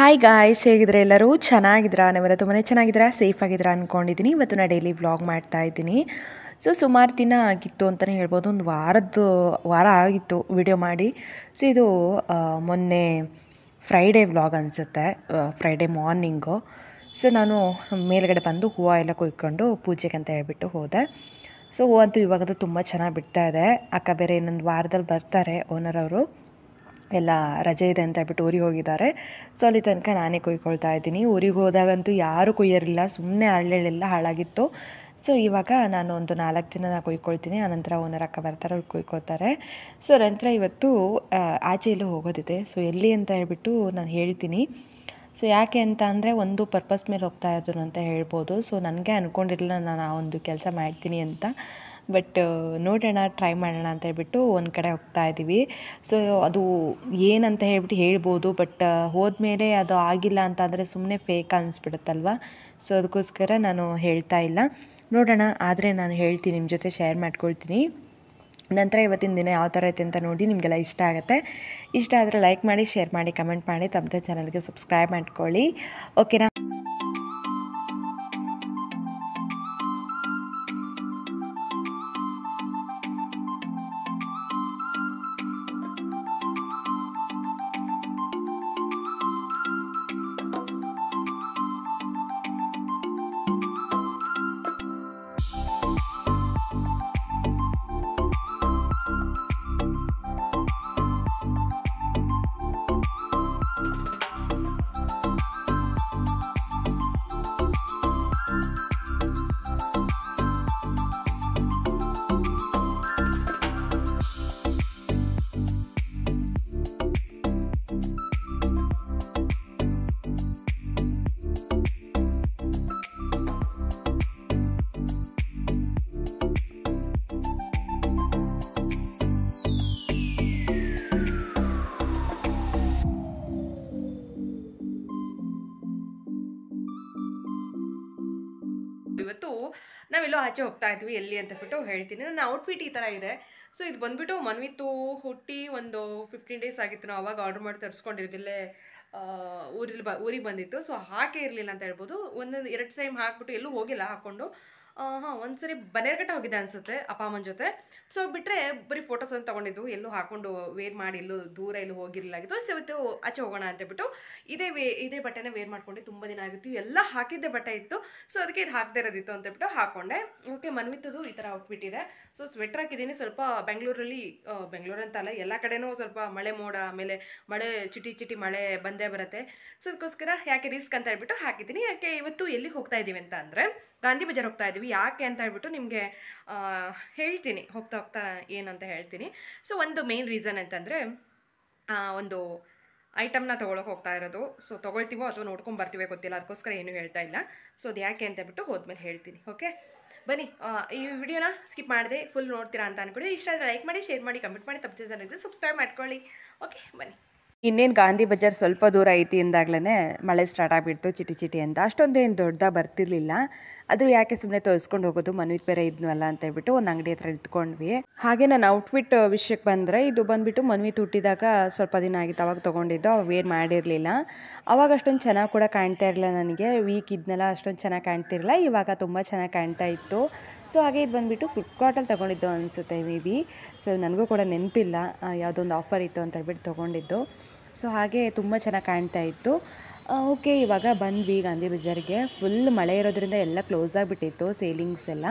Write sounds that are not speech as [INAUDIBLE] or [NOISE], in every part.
hi guys ಹೇಗಿದ್ರೆ ಎಲ್ಲರೂ ಚೆನ್ನಾಗಿದ್ದೀರಾ ನೀವೆಲ್ಲ ತುಂಬಾ ಚೆನ್ನಾಗಿದ್ದೀರಾ ಸೇಫ್ ಆಗಿದ್ದೀರಾ ಅಂದ್ಕೊಂಡಿದ್ದೀನಿ ಇವತ್ತು ನಾನು ಡೈಲಿ ವ್ಲಾಗ್ ಮಾಡ್ತಾ ಇದ್ದೀನಿ ಸೊ ಸುಮಾರು ದಿನ ಆಗಿತ್ತು ಅಂತಲೇ ಹೇಳ್ಬೋದು ಒಂದು ವಾರದ್ದು ವಾರ ಆಗಿತ್ತು ವಿಡಿಯೋ ಮಾಡಿ ಸೊ ಇದು ಮೊನ್ನೆ ಫ್ರೈಡೇ ವ್ಲಾಗ್ ಅನಿಸುತ್ತೆ ಫ್ರೈಡೇ ಮಾರ್ನಿಂಗು ಸೊ ನಾನು ಮೇಲ್ಗಡೆ ಬಂದು ಹೂವು ಎಲ್ಲ ಕುಯ್ಕೊಂಡು ಪೂಜೆಗೆ ಅಂತ ಹೇಳ್ಬಿಟ್ಟು ಹೋದೆ ಸೊ ಹೂವು ಅಂತೂ ಇವಾಗಂತೂ ತುಂಬ ಚೆನ್ನಾಗಿ ಬಿಡ್ತಾ ಇದೆ ಅಕ್ಕ ಬೇರೆ ಇನ್ನೊಂದು ವಾರದಲ್ಲಿ ಬರ್ತಾರೆ ಓನರ್ ಅವರು ಎಲ್ಲ ರಜೆ ಇದೆ ಅಂತ ಹೇಳ್ಬಿಟ್ಟು ಊರಿಗೆ ಹೋಗಿದ್ದಾರೆ ಸೊ ಅಲ್ಲಿ ತನಕ ನಾನೇ ಕೊಯ್ಕೊಳ್ತಾ ಇದ್ದೀನಿ ಊರಿಗೆ ಹೋದಾಗಂತೂ ಯಾರೂ ಕೊಯ್ಯರಿಲ್ಲ ಸುಮ್ಮನೆ ಹಳ್ಳೆಳ್ಳೆಲ್ಲ ಹಾಳಾಗಿತ್ತು ಸೊ ಇವಾಗ ನಾನು ಒಂದು ನಾಲ್ಕು ದಿನ ನಾನು ಕೊಯ್ಕೊಳ್ತೀನಿ ಆನಂತರ ಓನರ್ ಅಕ್ಕ ಬರ್ತಾರೆ ಅವ್ರು ಕೊಯ್ಕೋತಾರೆ ಸೊ ನಂತರ ಇವತ್ತು ಆಚೆ ಹೋಗೋದಿದೆ ಸೊ ಎಲ್ಲಿ ಅಂತ ಹೇಳ್ಬಿಟ್ಟು ನಾನು ಹೇಳ್ತೀನಿ ಸೊ ಯಾಕೆ ಅಂತ ಅಂದರೆ ಒಂದು ಪರ್ಪಸ್ ಮೇಲೆ ಹೋಗ್ತಾ ಇದ್ದನು ಅಂತ ಹೇಳ್ಬೋದು ಸೊ ನನಗೆ ಅಂದ್ಕೊಂಡಿರಲಿಲ್ಲ ನಾನು ಆ ಒಂದು ಕೆಲಸ ಮಾಡ್ತೀನಿ ಅಂತ ಬಟ್ ನೋಡೋಣ ಟ್ರೈ ಮಾಡೋಣ ಅಂತ ಹೇಳ್ಬಿಟ್ಟು ಒಂದು ಕಡೆ ಹೋಗ್ತಾ ಇದ್ದೀವಿ ಸೊ ಅದು ಏನಂತ ಹೇಳ್ಬಿಟ್ಟು ಹೇಳ್ಬೋದು ಬಟ್ ಹೋದ್ಮೇಲೆ ಅದು ಆಗಿಲ್ಲ ಅಂತ ಅಂದರೆ ಸುಮ್ಮನೆ ಫೇಕ್ ಅನ್ನಿಸ್ಬಿಡುತ್ತಲ್ವ ಸೊ ಅದಕ್ಕೋಸ್ಕರ ನಾನು ಹೇಳ್ತಾ ಇಲ್ಲ ನೋಡೋಣ ಆದರೆ ನಾನು ಹೇಳ್ತೀನಿ ನಿಮ್ಮ ಜೊತೆ ಶೇರ್ ಮಾಡ್ಕೊಳ್ತೀನಿ ನಂತರ ಇವತ್ತಿನ ದಿನ ಯಾವ ಥರ ಐತೆ ಅಂತ ನೋಡಿ ನಿಮಗೆಲ್ಲ ಇಷ್ಟ ಆಗುತ್ತೆ ಇಷ್ಟ ಆದರೆ ಲೈಕ್ ಮಾಡಿ ಶೇರ್ ಮಾಡಿ ಕಮೆಂಟ್ ಮಾಡಿ ತಮ್ಮದೇ ಚಾನಲ್ಗೆ ಸಬ್ಸ್ಕ್ರೈಬ್ ಮಾಡ್ಕೊಳ್ಳಿ ಓಕೆನಾ ಇವತ್ತು ನಾವೆಲ್ಲೋ ಆಚೆ ಹೋಗ್ತಾ ಇದ್ವಿ ಎಲ್ಲಿ ಅಂತ ಬಿಟ್ಟು ಹೇಳ್ತೀನಿ ನನ್ನ ಔಟ್ಫಿಟ್ ಈ ಥರ ಇದೆ ಸೊ ಇದು ಬಂದುಬಿಟ್ಟು ಮನ್ವಿತ್ತು ಹುಟ್ಟಿ ಒಂದು ಫಿಫ್ಟೀನ್ ಡೇಸ್ ಆಗಿತ್ತು ನಾವು ಅವಾಗ ಆರ್ಡರ್ ಮಾಡಿ ತರಿಸ್ಕೊಂಡಿರೋದಿಲ್ಲೇ ಊರಲ್ಲಿ ಬ ಊರಿಗೆ ಬಂದಿತ್ತು ಸೊ ಹಾಕೇ ಇರಲಿಲ್ಲ ಅಂತ ಹೇಳ್ಬೋದು ಒಂದೊಂದು ಎರಡು ಟೈಮ್ ಹಾಕ್ಬಿಟ್ಟು ಎಲ್ಲೂ ಹೋಗಿಲ್ಲ ಹಾಕ್ಕೊಂಡು ಹಾಂ ಒಂದ್ಸರಿ ಬನೇರ್ಗಟ್ಟ ಹೋಗಿದ್ದೆ ಅನ್ಸುತ್ತೆ ಅಪ್ಪ ಅಮ್ಮನ ಜೊತೆ ಸೊ ಬಿಟ್ಟರೆ ಬರೀ ಫೋಟೋಸ್ ಅಂತ ತೊಗೊಂಡಿದ್ದು ಎಲ್ಲೂ ಹಾಕೊಂಡು ವೇರ್ ಮಾಡಿ ಎಲ್ಲೂ ದೂರ ಎಲ್ಲೂ ಹೋಗಿರ್ಲಾಗಿತ್ತು ಸೊ ಇವತ್ತು ಆಚೆ ಹೋಗೋಣ ಅಂತೇಳ್ಬಿಟ್ಟು ಇದೇ ವೇ ಇದೇ ಬಟ್ಟೆನ ವೇರ್ ಮಾಡ್ಕೊಂಡು ತುಂಬ ದಿನ ಆಗಿತ್ತು ಎಲ್ಲ ಹಾಕಿದ್ದೆ ಬಟ್ಟೆ ಇತ್ತು ಸೊ ಅದಕ್ಕೆ ಇದು ಹಾಕದೇ ಇರೋದಿತ್ತು ಅಂತೇಳ್ಬಿಟ್ಟು ಹಾಕೊಂಡೆ ಓಕೆ ಮನ್ವಿತ್ತದು ಈ ಥರ ಔಟ್ಫಿಟ್ ಇದೆ ಸೊ ಸ್ವೆಟರ್ ಹಾಕಿದ್ದೀನಿ ಸ್ವಲ್ಪ ಬೆಂಗಳೂರಲ್ಲಿ ಬೆಂಗಳೂರು ಅಲ್ಲ ಎಲ್ಲ ಕಡೆನೂ ಸ್ವಲ್ಪ ಮಳೆ ಮೋಡ ಆಮೇಲೆ ಮಳೆ ಚಿಟಿ ಚಿಟಿ ಮಳೆ ಬಂದೇ ಬರುತ್ತೆ ಸೊ ಅದಕ್ಕೋಸ್ಕರ ಯಾಕೆ ರಿಸ್ಕ್ ಅಂತ ಹೇಳ್ಬಿಟ್ಟು ಹಾಕಿದ್ದೀನಿ ಯಾಕೆ ಇವತ್ತು ಎಲ್ಲಿಗೆ ಹೋಗ್ತಾ ಇದ್ದೀವಿ ಅಂತ ಅಂದರೆ ಗಾಂಧಿ ಬಜಾರ್ ಹೋಗ್ತಾ ಮಾಡಿದ್ವಿ ಯಾಕೆ ಅಂತ ಹೇಳ್ಬಿಟ್ಟು ನಿಮಗೆ ಹೇಳ್ತೀನಿ ಹೋಗ್ತಾ ಹೋಗ್ತಾ ಏನಂತ ಹೇಳ್ತೀನಿ ಸೊ ಒಂದು ಮೇನ್ ರೀಸನ್ ಅಂತಂದರೆ ಒಂದು ಐಟಮ್ನ ತೊಗೊಳಕ್ಕೆ ಹೋಗ್ತಾ ಇರೋದು ಸೊ ತೊಗೊಳ್ತೀವೋ ಅಥವಾ ನೋಡ್ಕೊಂಡು ಬರ್ತೀವೋ ಗೊತ್ತಿಲ್ಲ ಅದಕ್ಕೋಸ್ಕರ ಏನೂ ಹೇಳ್ತಾ ಇಲ್ಲ ಸೊ ಅದು ಯಾಕೆ ಅಂತ ಹೇಳ್ಬಿಟ್ಟು ಹೋದ್ಮೇಲೆ ಹೇಳ್ತೀನಿ ಓಕೆ ಬನ್ನಿ ಈ ವಿಡಿಯೋನ ಸ್ಕಿಪ್ ಮಾಡಿದೆ ಫುಲ್ ನೋಡ್ತೀರಾ ಅಂತ ಅನ್ಕೊಂಡಿದ್ದೆ ಇಷ್ಟ ಆದರೆ ಲೈಕ್ ಮಾಡಿ ಶೇರ್ ಮಾಡಿ ಕಮೆಂಟ್ ಮಾಡಿ ತಪ್ಪು ಸಬ್ಸ್ಕ್ರೈಬ್ ಮಾಡ್ಕೊಳ್ಳಿ ಓಕೆ ಬನ್ನಿ ಇನ್ನೇನು ಗಾಂಧಿ ಬಜಾರ್ ಸ್ವಲ್ಪ ದೂರ ಐತಿ ಅಂದಾಗ್ಲೇ ಮಳೆ ಸ್ಟಾರ್ಟ್ ಆಗಿಬಿಡ್ತು ಚಿಟಿ ಚಿಟಿ ಅಂತ ಏನು ದೊಡ್ಡದಾಗ ಬರ್ತಿರ್ಲಿಲ್ಲ ಆದರೂ ಯಾಕೆ ಸುಮ್ಮನೆ ತೋರಿಸ್ಕೊಂಡು ಹೋಗೋದು ಮನ್ವಿತ್ ಬೇರೆ ಇದ್ನಲ್ಲ ಅಂತ ಹೇಳ್ಬಿಟ್ಟು ಒಂದು ಅಂಗಡಿ ಹತ್ರ ಇಟ್ಕೊಂಡ್ವಿ ಹಾಗೆ ನಾನು ಔಟ್ಫಿಟ್ ವಿಷಯಕ್ಕೆ ಬಂದರೆ ಇದು ಬಂದುಬಿಟ್ಟು ಮನ್ವಿ ತುಟ್ಟಿದಾಗ ಸ್ವಲ್ಪ ದಿನ ಆಗಿತ್ತು ಅವಾಗ ತೊಗೊಂಡಿದ್ದು ಅವೇನು ಮಾಡಿರಲಿಲ್ಲ ಅವಾಗ ಅಷ್ಟೊಂದು ಚೆನ್ನಾಗಿ ಕೂಡ ಕಾಣ್ತಾ ಇರಲಿಲ್ಲ ನನಗೆ ವೀಕ್ ಇದ್ನಲ್ಲ ಅಷ್ಟೊಂದು ಚೆನ್ನಾಗಿ ಕಾಣ್ತಿರಲಿಲ್ಲ ಇವಾಗ ತುಂಬ ಚೆನ್ನಾಗಿ ಕಾಣ್ತಾ ಇತ್ತು ಸೊ ಹಾಗೆ ಇದು ಬಂದುಬಿಟ್ಟು ಫ್ಲಿಪ್ಕಾರ್ಟಲ್ಲಿ ತೊಗೊಂಡಿದ್ದು ಅನಿಸುತ್ತೆ ಮೇ ಬಿ ಸೊ ನನಗೂ ಕೂಡ ನೆನಪಿಲ್ಲ ಯಾವುದೊಂದು ಆಫರ್ ಇತ್ತು ಅಂತ ಹೇಳ್ಬಿಟ್ಟು ತೊಗೊಂಡಿದ್ದು ಸೊ ಹಾಗೆ ತುಂಬ ಚೆನ್ನಾಗಿ ಕಾಣ್ತಾ ಇತ್ತು ಓಕೆ ಇವಾಗ ಬಂದ್ವಿ ಗಾಂಧಿ ಬಜಾರ್ಗೆ ಫುಲ್ ಮಳೆ ಇರೋದ್ರಿಂದ ಎಲ್ಲ ಕ್ಲೋಸ್ ಆಗಿಬಿಟ್ಟಿತ್ತು ಸೇಲಿಂಗ್ಸ್ ಎಲ್ಲ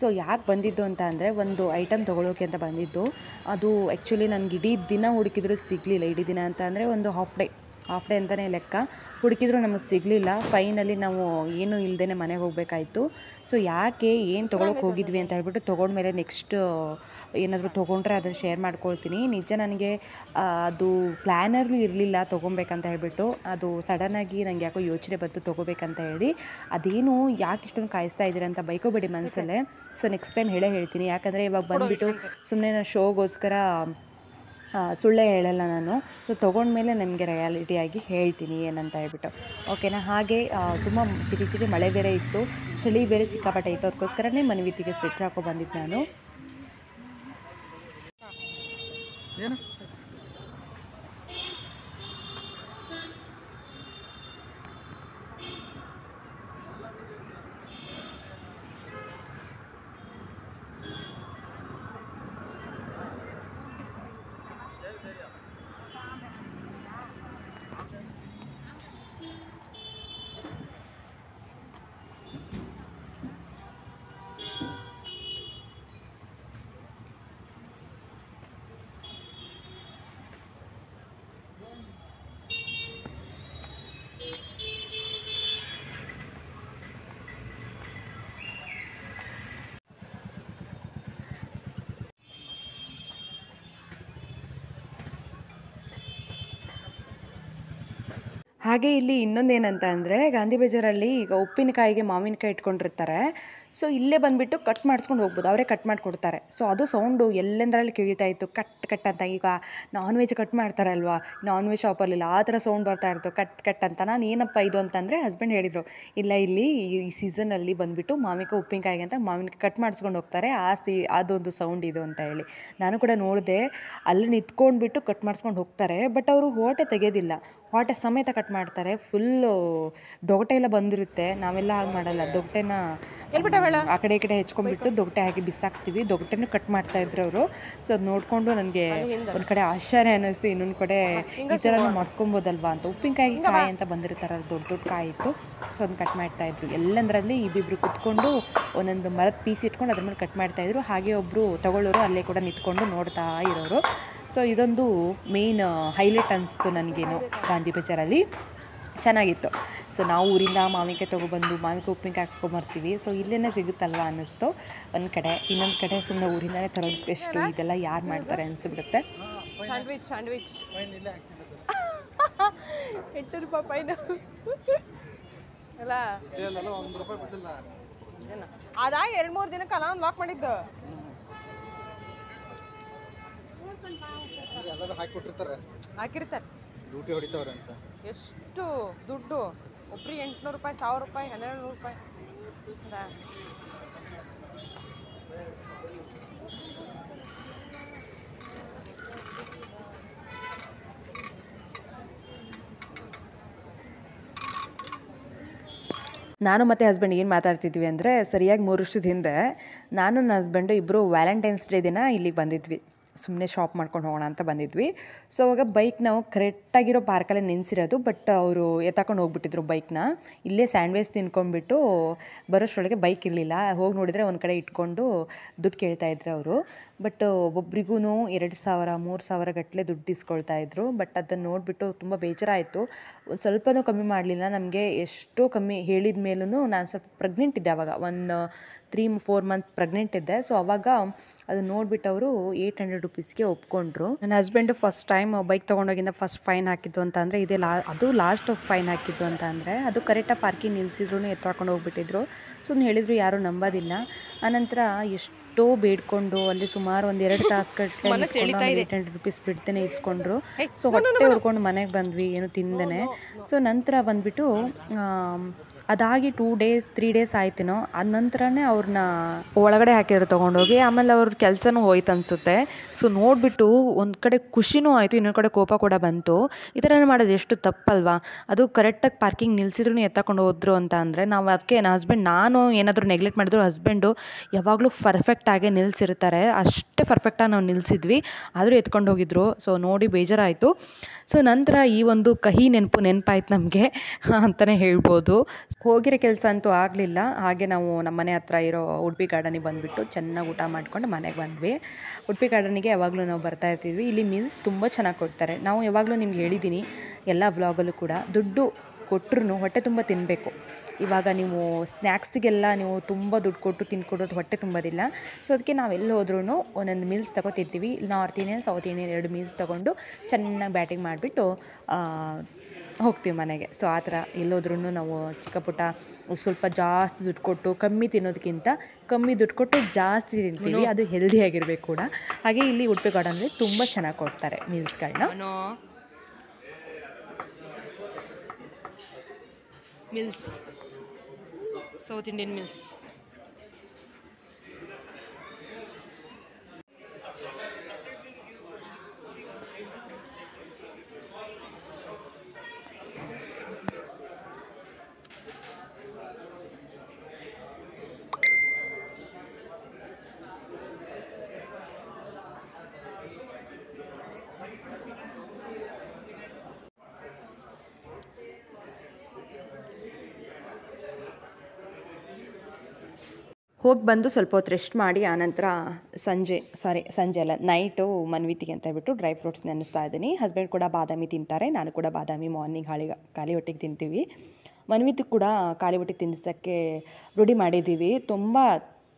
ಸೊ ಯಾಕೆ ಬಂದಿದ್ದು ಅಂತ ಅಂದರೆ ಒಂದು ಐಟಮ್ ತೊಗೊಳೋಕೆ ಅಂತ ಬಂದಿದ್ದು ಅದು ಆ್ಯಕ್ಚುಲಿ ನನಗೆ ಇಡೀ ದಿನ ಹುಡುಕಿದ್ರು ಸಿಗಲಿಲ್ಲ ಇಡೀ ದಿನ ಅಂತ ಅಂದರೆ ಒಂದು ಹಾಫ್ ಡೇ ಹಾಫ್ ಡೇ ಅಂತಲೇ ಲೆಕ್ಕ ಹುಡುಕಿದ್ರು ನಮಗೆ ಸಿಗಲಿಲ್ಲ ಫೈನಲಿ ನಾವು ಏನೂ ಇಲ್ಲದೇ ಮನೆಗೆ ಹೋಗಬೇಕಾಯ್ತು ಸೊ ಯಾಕೆ ಏನು ತೊಗೊಳಕ್ಕೆ ಹೋಗಿದ್ವಿ ಅಂತ ಹೇಳ್ಬಿಟ್ಟು ತೊಗೊಂಡ್ಮೇಲೆ ನೆಕ್ಸ್ಟ್ ಏನಾದರೂ ತೊಗೊಂಡ್ರೆ ಅದನ್ನು ಶೇರ್ ಮಾಡ್ಕೊಳ್ತೀನಿ ನಿಜ ನನಗೆ ಅದು ಪ್ಲ್ಯಾನರ್ಲು ಇರಲಿಲ್ಲ ತೊಗೊಬೇಕಂತ ಹೇಳ್ಬಿಟ್ಟು ಅದು ಸಡನ್ನಾಗಿ ನನಗೆ ಯಾಕೋ ಯೋಚನೆ ಬಂತು ತೊಗೋಬೇಕಂತ ಹೇಳಿ ಅದೇನು ಯಾಕೆ ಇಷ್ಟೊಂದು ಕಾಯಿಸ್ತಾ ಇದ್ದೀರಾ ಅಂತ ಬೈಕೋಬೇಡಿ ಮನಸ್ಸಲ್ಲೇ ಸೊ ನೆಕ್ಸ್ಟ್ ಟೈಮ್ ಹೇಳೇ ಹೇಳ್ತೀನಿ ಯಾಕಂದರೆ ಇವಾಗ ಬಂದುಬಿಟ್ಟು ಸುಮ್ಮನೆ ನಾನು ಶೋಗೋಸ್ಕರ ಸುಳ್ಳೇ ಹೇಳಲ್ಲ ನಾನು ಸೊ ತೊಗೊಂಡ್ಮೇಲೆ ನಿಮಗೆ ರಿಯಾಲಿಟಿಯಾಗಿ ಹೇಳ್ತೀನಿ ಏನಂತ ಹೇಳ್ಬಿಟ್ಟು ಓಕೆನಾ ಹಾಗೆ ತುಂಬ ಚಿಟಿ ಚಿಟಿ ಮಳೆ ಬೇರೆ ಇತ್ತು ಚಳಿ ಬೇರೆ ಸಿಕ್ಕಾಪಟ್ಟೆ ಇತ್ತು ಅದಕ್ಕೋಸ್ಕರನೇ ಮನವಿತ್ತಿಗೆ ಸ್ವೆಟ್ರ್ ಹಾಕೋ ಬಂದಿದ್ದು ನಾನು ಹಾಗೆ ಇಲ್ಲಿ ಇನ್ನೊಂದೇನಂತ ಅಂದರೆ ಗಾಂಧಿ ಬಜಾರಲ್ಲಿ ಈಗ ಉಪ್ಪಿನಕಾಯಿಗೆ ಮಾವಿನಕಾಯಿ ಇಟ್ಕೊಂಡಿರ್ತಾರೆ ಸೊ ಇಲ್ಲೇ ಬಂದುಬಿಟ್ಟು ಕಟ್ ಮಾಡಿಸ್ಕೊಂಡು ಹೋಗ್ಬೋದು ಅವರೇ ಕಟ್ ಮಾಡಿಕೊಡ್ತಾರೆ ಸೊ ಅದು ಸೌಂಡು ಎಲ್ಲೆಂದರಲ್ಲಿ ಕೇಳ್ತಾ ಇತ್ತು ಕಟ್ ಕಟ್ ಅಂತ ಈಗ ನಾನ್ ವೆಜ್ ಕಟ್ ಮಾಡ್ತಾರಲ್ವಾ ನಾನ್ ವೆಜ್ ಶಾಪಲ್ಲಿಲ್ಲ ಆ ಥರ ಸೌಂಡ್ ಬರ್ತಾ ಇರ್ತು ಕಟ್ ಕಟ್ ಅಂತ ನಾನು ಏನಪ್ಪ ಇದು ಅಂತಂದರೆ ಹಸ್ಬೆಂಡ್ ಹೇಳಿದರು ಇಲ್ಲ ಇಲ್ಲಿ ಈ ಸೀಸನಲ್ಲಿ ಬಂದುಬಿಟ್ಟು ಮಾವಿಕ ಉಪ್ಪಿನಕಾಯಿ ಅಂತ ಮಾವಿನ ಕಟ್ ಮಾಡಿಸ್ಕೊಂಡು ಹೋಗ್ತಾರೆ ಆ ಸಿ ಅದೊಂದು ಸೌಂಡ್ ಇದು ಅಂತ ಹೇಳಿ ನಾನು ಕೂಡ ನೋಡಿದೆ ಅಲ್ಲಿ ನಿಂತ್ಕೊಂಡ್ಬಿಟ್ಟು ಕಟ್ ಮಾಡಿಸ್ಕೊಂಡು ಹೋಗ್ತಾರೆ ಬಟ್ ಅವರು ಹೋಟೆ ತೆಗೆಯೋದಿಲ್ಲ ಹೋಟೆ ಸಮೇತ ಕಟ್ ಮಾಡ್ತಾರೆ ಫುಲ್ಲು ಡೊಗಟೆ ಎಲ್ಲ ಬಂದಿರುತ್ತೆ ನಾವೆಲ್ಲ ಹಾಗೆ ಮಾಡಲ್ಲ ದೊಗಟೆನ ಎಲ್ಬಿಟ್ಟು ಆ ಕಡೆ ಈ ಕಡೆ ಹೆಚ್ಕೊಂಡ್ಬಿಟ್ಟು ದೊಗಟೆ ಹಾಕಿ ಬಿಸಾಕ್ತೀವಿ ದೊಗಟೆನು ಕಟ್ ಮಾಡ್ತಾ ಇದ್ರು ಅವರು ಸೊ ಅದು ನೋಡಿಕೊಂಡು ನನಗೆ ಒಂದು ಕಡೆ ಆಶ್ಚರ್ಯ ಅನ್ನಿಸ್ತು ಇನ್ನೊಂದು ಕಡೆ ಈ ಥರ ಮಾಡಿಸ್ಕೊಬೋದಲ್ವಾ ಅಂತ ಉಪ್ಪಿನಕಾಯಿ ಕಾಯಿ ಅಂತ ಬಂದಿರ್ತಾರೆ ದೊಡ್ಡ ದೊಡ್ಡ ಕಾಯಿ ಇತ್ತು ಸೊ ಅದನ್ನ ಕಟ್ ಮಾಡ್ತಾ ಇದ್ರು ಎಲ್ಲಂದ್ರಲ್ಲಿ ಇಬ್ಬಿಬ್ರು ಕುತ್ಕೊಂಡು ಒಂದೊಂದು ಮರದ ಪೀಸ್ ಇಟ್ಕೊಂಡು ಅದ್ರ ಮೇಲೆ ಕಟ್ ಮಾಡ್ತಾ ಇದ್ರು ಹಾಗೆ ಒಬ್ರು ತಗೊಳ್ಳೋರು ಅಲ್ಲೇ ಕೂಡ ನಿಂತ್ಕೊಂಡು ನೋಡ್ತಾ ಇರೋರು ಸೊ ಇದೊಂದು ಮೇನ್ ಹೈಲೈಟ್ ಅನಿಸ್ತು ನನಗೇನು ಗಾಂಧಿ ಬಜಾರಲ್ಲಿ ಚೆನ್ನಾಗಿತ್ತು ಸೊ ನಾವು ಊರಿಂದ ಮಾವಿನಕಾಯಿ ತೊಗೊಬಂದು ಮಾವಿನಕಾಯಿ ಉಪ್ಪಿನಕಾಯಿ ಹಾಕ್ಸ್ಕೊಂಬರ್ತೀವಿ ಸೊ ಇಲ್ಲೇ ಸಿಗುತ್ತಲ್ವ ಅನ್ನಿಸ್ತು ಒಂದು ಕಡೆ ಇನ್ನೊಂದು ಕಡೆ ಸುಮ್ಮನೆ ಊರಿಂದಲೇ ತರೋದು ಬೆಸ್ಟು ಇದೆಲ್ಲ ಯಾರು ಮಾಡ್ತಾರೆ ಅನಿಸ್ಬಿಡುತ್ತೆ ಸ್ಯಾಂಡ್ವಿಚ್ ಸ್ಯಾಂಡ್ವಿಚ್ ಎಂಟು ರೂಪಾಯಿ ಪೈನು ಅಲ್ಲ ಅದಾಗ ಎರಡು ಮೂರು ದಿನಕ್ಕೆ ಅಲಾನ್ ಲಾಕ್ ಮಾಡಿದ್ದು ಹಾಕಿರ್ತಾರೆ ಡ್ಯೂಟಿ ಅಂತ ಎಷ್ಟು ದುಡ್ಡು ಒಬ್ರಿಗೆ ಎಂಟುನೂರು ರೂಪಾಯಿ ಸಾವಿರ ರೂಪಾಯಿ ಹನ್ನೆರಡು ನೂರು ರೂಪಾಯಿ ನಾನು ಮತ್ತು ಹಸ್ಬೆಂಡ್ ಏನು ಮಾತಾಡ್ತಿದ್ವಿ ಅಂದರೆ ಸರಿಯಾಗಿ ಮೂರು ವರ್ಷದ ಹಿಂದೆ ನಾನು ನನ್ನ ಹಸ್ಬೆಂಡು ಇಬ್ಬರು ವ್ಯಾಲೆಂಟೈನ್ಸ್ ಡೇ ದಿನ ಇಲ್ಲಿಗೆ ಬಂದಿದ್ವಿ ಸುಮ್ಮನೆ ಶಾಪ್ ಮಾಡ್ಕೊಂಡು ಹೋಗೋಣ ಅಂತ ಬಂದಿದ್ವಿ ಸೊ ಅವಾಗ ಬೈಕ್ ನಾವು ಕರೆಕ್ಟಾಗಿರೋ ಪಾರ್ಕಲ್ಲೇ ನೆನೆಸಿರೋದು ಬಟ್ ಅವರು ಎತ್ತಾಕೊಂಡು ಹೋಗ್ಬಿಟ್ಟಿದ್ರು ಬೈಕ್ನ ಇಲ್ಲೇ ಸ್ಯಾಂಡ್ವಿಚ್ ತಿನ್ಕೊಂಡ್ಬಿಟ್ಟು ಬರೋಷ್ಟರೊಳಗೆ ಬೈಕ್ ಇರಲಿಲ್ಲ ಹೋಗಿ ನೋಡಿದರೆ ಒಂದು ಕಡೆ ಇಟ್ಕೊಂಡು ದುಡ್ಡು ಕೇಳ್ತಾಯಿದ್ರು ಅವರು ಬಟ್ ಒಬ್ಬರಿಗೂ ಎರಡು ಸಾವಿರ ಮೂರು ಸಾವಿರ ಗಟ್ಟಲೆ ದುಡ್ಡು ಇಸ್ಕೊಳ್ತಾ ಇದ್ರು ಬಟ್ ಅದನ್ನು ನೋಡಿಬಿಟ್ಟು ತುಂಬ ಬೇಜಾರಾಯಿತು ಒಂದು ಸ್ವಲ್ಪನೂ ಕಮ್ಮಿ ಮಾಡಲಿಲ್ಲ ನಮಗೆ ಎಷ್ಟೋ ಕಮ್ಮಿ ಹೇಳಿದ ಮೇಲೂ ನಾನು ಸ್ವಲ್ಪ ಪ್ರೆಗ್ನೆಂಟ್ ಇದ್ದೆ ಅವಾಗ ಒಂದು ತ್ರೀ ಫೋರ್ ಮಂತ್ ಪ್ರೆಗ್ನೆಂಟ್ ಇದ್ದೆ ಸೊ ಅವಾಗ ಅದು ನೋಡ್ಬಿಟ್ಟು ಅವರು ಏಯ್ಟ್ ಹಂಡ್ರೆಡ್ ರುಪೀಸ್ಗೆ ಒಪ್ಕೊಂಡ್ರು ನನ್ನ ಹಸ್ಬೆಂಡು ಫಸ್ಟ್ ಟೈಮ್ ಬೈಕ್ ತೊಗೊಂಡೋಗಿಂದ ಫಸ್ಟ್ ಫೈನ್ ಹಾಕಿದ್ದು ಅಂತ ಅಂದರೆ ಇದೇ ಲಾ ಅದು ಲಾಸ್ಟ್ ಫೈನ್ ಹಾಕಿದ್ದು ಅಂತ ಅಂದರೆ ಅದು ಕರೆಕ್ಟಾಗಿ ಪಾರ್ಕಿಂಗ್ ನಿಲ್ಲಿಸಿದ್ರು ಎತ್ತಾಕೊಂಡು ಹೋಗ್ಬಿಟ್ಟಿದ್ರು ಸುಮ್ಮನೆ ಹೇಳಿದ್ರು ಯಾರೂ ನಂಬೋದಿಲ್ಲ ಆನಂತರ ಎಷ್ಟೋ ಬೇಡ್ಕೊಂಡು ಅಲ್ಲಿ ಸುಮಾರು ಒಂದು ಎರಡು ತಾಸು ಕಟ್ಟಲೆ ಏಟ್ ಹಂಡ್ರೆಡ್ ರುಪೀಸ್ ಬಿಡ್ತೇನೆ ಇಸ್ಕೊಂಡ್ರು ಸೊ ಹೊಟ್ಟೆ ಹೊರ್ಕೊಂಡು ಮನೆಗೆ ಬಂದ್ವಿ ಏನು ತಿಂದನೆ oh, ಸೊ ನಂತರ ಬಂದ್ಬಿಟ್ಟು ಅದಾಗಿ ಟೂ ಡೇಸ್ ತ್ರೀ ಡೇಸ್ ಆಯ್ತಿನೋ ಅದ ನಂತರನೇ ಅವ್ರನ್ನ ಒಳಗಡೆ ಹಾಕಿದ್ರು ತೊಗೊಂಡೋಗಿ ಆಮೇಲೆ ಅವ್ರ ಕೆಲಸನೂ ಹೋಯ್ತು ಅನಿಸುತ್ತೆ ಸೊ ನೋಡಿಬಿಟ್ಟು ಒಂದು ಕಡೆ ಖುಷಿನೂ ಆಯಿತು ಇನ್ನೊಂದು ಕಡೆ ಕೋಪ ಕೂಡ ಬಂತು ಈ ಥರ ಮಾಡೋದು ಎಷ್ಟು ತಪ್ಪಲ್ವಾ ಅದು ಕರೆಕ್ಟಾಗಿ ಪಾರ್ಕಿಂಗ್ ನಿಲ್ಸಿದ್ರು ಎತ್ತಕೊಂಡು ಹೋದ್ರು ಅಂತ ಅಂದರೆ ನಾವು ಅದಕ್ಕೆ ನನ್ನ ಹಸ್ಬೆಂಡ್ ನಾನು ಏನಾದರೂ ನೆಗ್ಲೆಕ್ಟ್ ಮಾಡಿದ್ರು ಹಸ್ಬೆಂಡು ಯಾವಾಗಲೂ ಪರ್ಫೆಕ್ಟಾಗೆ ನಿಲ್ಲಿಸಿರ್ತಾರೆ ಅಷ್ಟೇ ಪರ್ಫೆಕ್ಟಾಗಿ ನಾವು ನಿಲ್ಲಿಸಿದ್ವಿ ಆದರೂ ಎತ್ಕೊಂಡು ಹೋಗಿದ್ರು ಸೊ ನೋಡಿ ಬೇಜಾರಾಯಿತು ಸೊ ನಂತರ ಈ ಒಂದು ಕಹಿ ನೆನಪು ನೆನಪಾಯ್ತು ನಮಗೆ [LAUGHS] ಅಂತಲೇ ಹೇಳ್ಬೋದು ಹೋಗಿರೋ ಕೆಲಸ ಅಂತೂ ಆಗಲಿಲ್ಲ ಹಾಗೆ ನಾವು ನಮ್ಮ ಮನೆ ಹತ್ರ ಇರೋ ಉಡುಪಿ ಗಾರ್ಡನಿಗೆ ಬಂದುಬಿಟ್ಟು ಚೆನ್ನಾಗಿ ಊಟ ಮಾಡಿಕೊಂಡು ಮನೆಗೆ ಬಂದ್ವಿ ಉಡುಪಿ ಗಾರ್ಡನಿಗೆ ಯಾವಾಗಲೂ ನಾವು ಬರ್ತಾಯಿರ್ತಿದ್ವಿ ಇಲ್ಲಿ ಮೀಲ್ಸ್ ತುಂಬ ಚೆನ್ನಾಗಿ ಕೊಡ್ತಾರೆ ನಾವು ಯಾವಾಗಲೂ ನಿಮ್ಗೆ ಹೇಳಿದ್ದೀನಿ ಎಲ್ಲ ವ್ಲಾಗಲ್ಲೂ ಕೂಡ ದುಡ್ಡು ಕೊಟ್ಟರು ಹೊಟ್ಟೆ ತುಂಬ ತಿನ್ನಬೇಕು ಇವಾಗ ನೀವು ಸ್ನ್ಯಾಕ್ಸಿಗೆಲ್ಲ ನೀವು ತುಂಬ ದುಡ್ಡು ಕೊಟ್ಟು ತಿನ್ಕೊಡೋದು ಹೊಟ್ಟೆ ತುಂಬೋದಿಲ್ಲ ಸೊ ಅದಕ್ಕೆ ನಾವೆಲ್ಲಿ ಹೋದ್ರೂ ಒಂದೊಂದು ಮೀಲ್ಸ್ ತೊಗೋತಿರ್ತೀವಿ ನಾರ್ತ್ ಇಂಡಿಯನ್ ಸೌತ್ ಇಂಡಿಯನ್ ಎರಡು ಮೀಲ್ಸ್ ತೊಗೊಂಡು ಚೆನ್ನಾಗಿ ಬ್ಯಾಟಿಂಗ್ ಮಾಡಿಬಿಟ್ಟು ಹೋಗ್ತೀವಿ ಮನೆಗೆ ಸೊ ಆ ಥರ ಎಲ್ಲೋದ್ರೂ ನಾವು ಚಿಕ್ಕ ಪುಟ್ಟ ಸ್ವಲ್ಪ ಜಾಸ್ತಿ ದುಡ್ಡು ಕೊಟ್ಟು ಕಮ್ಮಿ ತಿನ್ನೋದಕ್ಕಿಂತ ಕಮ್ಮಿ ದುಡ್ಡು ಕೊಟ್ಟು ಜಾಸ್ತಿ ತಿಂತೀವಿ ಅದು ಹೆಲ್ದಿಯಾಗಿರ್ಬೇಕು ಕೂಡ ಹಾಗೆ ಇಲ್ಲಿ ಉಡುಪಿ ಗಾರ್ಡನಲ್ಲಿ ತುಂಬ ಚೆನ್ನಾಗಿ ಕೊಡ್ತಾರೆ ಮೀಲ್ಸ್ಗಳನ್ನ ಮಿಲ್ಸ್ ಸೌತ್ ಇಂಡಿಯನ್ ಮಿಲ್ಸ್ ಹೋಗಿ ಬಂದು ಸ್ವಲ್ಪ ಹೊತ್ತು ರೆಸ್ಟ್ ಮಾಡಿ ಆನಂತರ ಸಂಜೆ ಸಾರಿ ಸಂಜೆ ಅಲ್ಲ ನೈಟು ಮನ್ವಿತಿಗೆ ಅಂತ ಹೇಳ್ಬಿಟ್ಟು ಡ್ರೈ ಫ್ರೂಟ್ಸ್ ನೆನೆಸ್ತಾ ಇದ್ದೀನಿ ಹಸ್ಬೆಂಡ್ ಕೂಡ ಬಾದಾಮಿ ತಿಂತಾರೆ ನಾನು ಕೂಡ ಬಾದಾಮಿ ಮಾರ್ನಿಂಗ್ ಹಾಳಿ ಖಾಲಿ ಹೊಟ್ಟೆಗೆ ತಿಂತೀವಿ ಮನ್ವಿತಿಗೆ ಕೂಡ ಖಾಲಿ ಹೊಟ್ಟೆ ತಿನ್ನಿಸೋಕ್ಕೆ ರೂಢಿ ಮಾಡಿದ್ದೀವಿ ತುಂಬ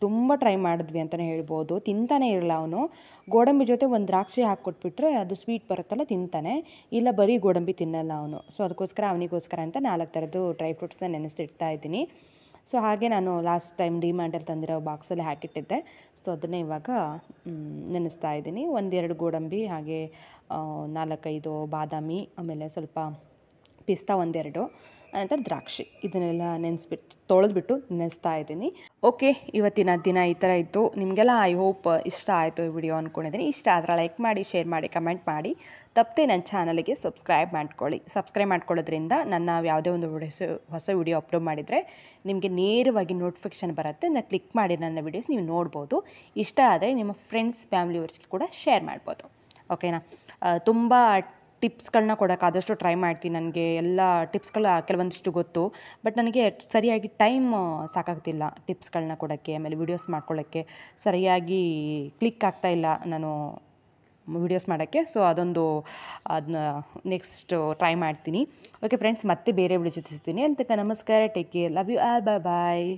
ತುಂಬ ಟ್ರೈ ಮಾಡಿದ್ವಿ ಅಂತಲೇ ಹೇಳ್ಬೋದು ತಿಂತಾನೆ ಇರಲ್ಲ ಅವನು ಗೋಡಂಬಿ ಜೊತೆ ಒಂದು ದ್ರಾಕ್ಷಿ ಹಾಕ್ಕೊಟ್ಬಿಟ್ರೆ ಅದು ಸ್ವೀಟ್ ಬರುತ್ತಲ್ಲ ತಿಂತಾನೆ ಇಲ್ಲ ಬರೀ ಗೋಡಂಬಿ ತಿನ್ನಲ್ಲ ಅವನು ಸೊ ಅದಕ್ಕೋಸ್ಕರ ಅವನಿಗೋಸ್ಕರ ಅಂತ ನಾಲ್ಕು ಥರದ್ದು ಡ್ರೈ ಫ್ರೂಟ್ಸ್ನ ನೆನೆಸ್ತಿಡ್ತಾ ಇದ್ದೀನಿ ಸೊ ಹಾಗೆ ನಾನು ಲಾಸ್ಟ್ ಟೈಮ್ ಡಿಮ್ಯಾಂಡಲ್ಲಿ ತಂದಿರೋ ಬಾಕ್ಸಲ್ಲಿ ಹಾಕಿಟ್ಟಿದ್ದೆ ಸೊ ಅದನ್ನೇ ಇವಾಗ ನೆನೆಸ್ತಾ ಇದ್ದೀನಿ ಒಂದೆರಡು ಗೋಡಂಬಿ ಹಾಗೆ ನಾಲ್ಕೈದು ಬಾದಾಮಿ ಆಮೇಲೆ ಸ್ವಲ್ಪ ಪಿಸ್ತಾ ಒಂದೆರಡು ನಂತರ ದ್ರಾಕ್ಷಿ ಇದನ್ನೆಲ್ಲ ನೆನೆಸ್ಬಿಟ್ಟು ತೊಳೆದ್ಬಿಟ್ಟು ನೆನೆಸ್ತಾ ಇದ್ದೀನಿ ಓಕೆ ಇವತ್ತಿನ ದಿನ ಈ ಥರ ಇತ್ತು ನಿಮಗೆಲ್ಲ ಐ ಹೋಪ್ ಇಷ್ಟ ಆಯಿತು ಈ ವಿಡಿಯೋ ಅಂದ್ಕೊಂಡಿದ್ದೀನಿ ಇಷ್ಟ ಆದರೆ ಲೈಕ್ ಮಾಡಿ ಶೇರ್ ಮಾಡಿ ಕಮೆಂಟ್ ಮಾಡಿ ತಪ್ಪದೆ ನನ್ನ ಚಾನಲ್ಗೆ ಸಬ್ಸ್ಕ್ರೈಬ್ ಮಾಡ್ಕೊಳ್ಳಿ ಸಬ್ಸ್ಕ್ರೈಬ್ ಮಾಡ್ಕೊಳ್ಳೋದ್ರಿಂದ ನನ್ನ ಯಾವುದೇ ಒಂದು ಹೊಸ ಹೊಸ ವಿಡಿಯೋ ಅಪ್ಲೋಡ್ ಮಾಡಿದರೆ ನಿಮಗೆ ನೇರವಾಗಿ ನೋಟಿಫಿಕೇಷನ್ ಬರುತ್ತೆ ನಾನು ಕ್ಲಿಕ್ ಮಾಡಿ ನನ್ನ ವಿಡಿಯೋಸ್ ನೀವು ನೋಡ್ಬೋದು ಇಷ್ಟ ಆದರೆ ನಿಮ್ಮ ಫ್ರೆಂಡ್ಸ್ ಫ್ಯಾಮಿಲಿಯವರ್ಸ್ಗೆ ಕೂಡ ಶೇರ್ ಮಾಡ್ಬೋದು ಓಕೆನಾ ತುಂಬ ಟಿಪ್ಸ್ಗಳನ್ನ ಕೊಡೋಕ್ಕೆ ಆದಷ್ಟು ಟ್ರೈ ಮಾಡ್ತೀನಿ ನನಗೆ ಎಲ್ಲ ಟಿಪ್ಸ್ಗಳು ಕೆಲವೊಂದಿಷ್ಟು ಗೊತ್ತು ಬಟ್ ನನಗೆ ಸರಿಯಾಗಿ ಟೈಮ್ ಸಾಕಾಗ್ತಿಲ್ಲ ಟಿಪ್ಸ್ಗಳನ್ನ ಕೊಡೋಕ್ಕೆ ಆಮೇಲೆ ವೀಡಿಯೋಸ್ ಮಾಡ್ಕೊಳ್ಳೋಕ್ಕೆ ಸರಿಯಾಗಿ ಕ್ಲಿಕ್ ಆಗ್ತಾ ಇಲ್ಲ ನಾನು ವೀಡಿಯೋಸ್ ಮಾಡೋಕ್ಕೆ ಸೊ ಅದೊಂದು ಅದನ್ನ ನೆಕ್ಸ್ಟ್ ಟ್ರೈ ಮಾಡ್ತೀನಿ ಓಕೆ ಫ್ರೆಂಡ್ಸ್ ಮತ್ತೆ ಬೇರೆ ವಿಡಿಯೋ ಚಿತ್ರಿಸ್ತೀನಿ ಅಂತಕ್ಕ ನಮಸ್ಕಾರ take care love you all bye bye